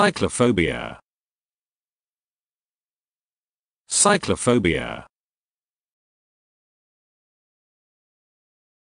Cyclophobia. Cyclophobia